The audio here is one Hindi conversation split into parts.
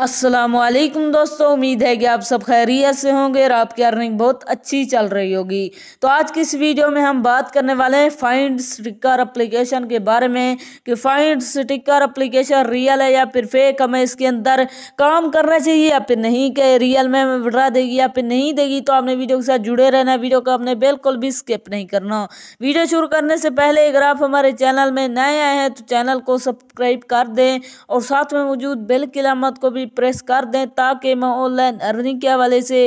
असलम दोस्तों उम्मीद है कि आप सब खैरियत से होंगे और आपकी अर्निंग बहुत अच्छी चल रही होगी तो आज की इस वीडियो में हम बात करने वाले हैं फाइंड स्टिकर अप्लीकेशन के बारे में कि फाइंड स्टिकर अप्लीकेशन रियल है या फिर फेक हमें इसके अंदर काम करना चाहिए या फिर नहीं के रियल में हमें बढ़ा देगी या फिर नहीं देगी तो आपने वीडियो के साथ जुड़े रहना वीडियो को आपने बिल्कुल भी स्किप नहीं करना वीडियो शुरू करने से पहले अगर आप हमारे चैनल में नए आए हैं तो चैनल को सब्सक्राइब कर दें और साथ में मौजूद बेल की को भी प्रेस कर दें ताकि मैं ऑनलाइन अर्निंग के हवाले से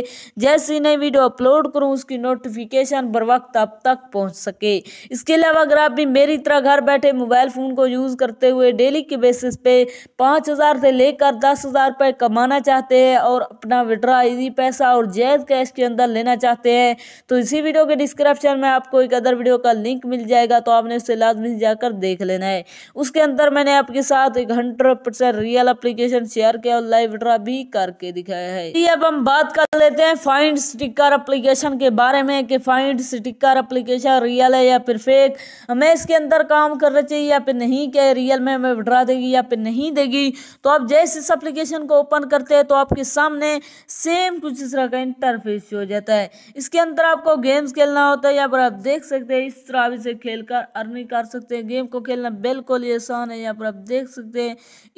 जैसी नई वीडियो अपलोड करूँ उसकी नोटिफिकेशन बर वक्त आप तक पहुँच सके इसके अलावा अगर आप भी मेरी तरह घर बैठे मोबाइल फ़ोन को यूज़ करते हुए डेली के बेसिस पे पाँच हज़ार से लेकर दस हज़ार रुपये कमाना चाहते हैं और अपना विड्रा इजी पैसा और जैद कैश के अंदर लेना चाहते हैं तो इसी वीडियो के डिस्क्रिप्शन में आपको एक अदर वीडियो का लिंक मिल जाएगा तो आपने उसे लाजमी जाकर देख लेना है उसके अंदर मैंने आपके साथ एक hundred percent real application share किया लाइव ड्रा भी करके दिखाया है अब हम बात कर लेते हैं फाइंड स्टिकर एप्लीकेशन के बारे में कि फाइंड स्टिकर एप्लीकेशन रियल है या फिर फेक हमें इसके अंदर काम करना चाहिए या फिर नहीं क्या रियल में हमें विड्रा देगी या फिर नहीं देगी तो आप जैसे इस एप्लीकेशन को ओपन करते हैं तो आपके सामने सेम कुछ इस तरह का इंटरफेस हो जाता है इसके अंदर आपको गेम्स खेलना होता है या पर आप देख सकते हैं इस तरह से खेल कर अर्निंग कर सकते हैं गेम को खेलना बिल्कुल ही आसान है या पर आप देख सकते हैं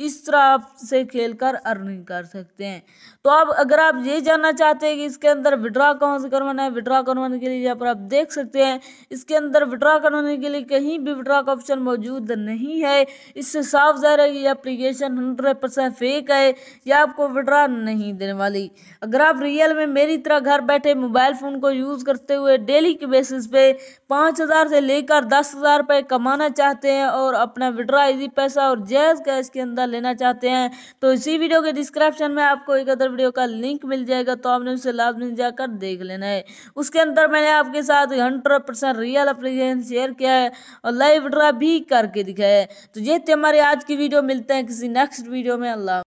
इस तरह आपसे खेल कर अर्निंग कर सकते हैं तो अब अगर आप ये जानना चाहते हैं कि इसके अंदर विड्रॉ कौन से करवाना है विड्रॉ करवाने के लिए यहाँ पर आप देख सकते हैं इसके अंदर विड्रॉ करवाने के लिए कहीं भी विड्रॉ का ऑप्शन मौजूद नहीं है इससे साफ जाहिर है कि यह अप्लीकेशन हंड्रेड परसेंट फेक है यह आपको विड्रा नहीं देने वाली अगर आप रियल में मेरी तरह घर बैठे मोबाइल फ़ोन को यूज़ करते हुए डेली के बेसिस पे पाँच हज़ार से लेकर दस हज़ार रुपये कमाना चाहते हैं और अपना विड्रा इजी पैसा और जैज कैश के अंदर लेना चाहते हैं तो इसी वीडियो के डिस्क्रिप्शन में आपको एक अदर वीडियो का लिंक मिल जाएगा तो आपने उसे लाजमी जाकर देख लेना है उसके अंदर मैंने आपके साथ hundred percent real application share किया है और लाइव ड्रा भी करके दिखाया है तो ये थे हमारे आज की वीडियो मिलते हैं किसी नेक्स्ट वीडियो में अल्लाह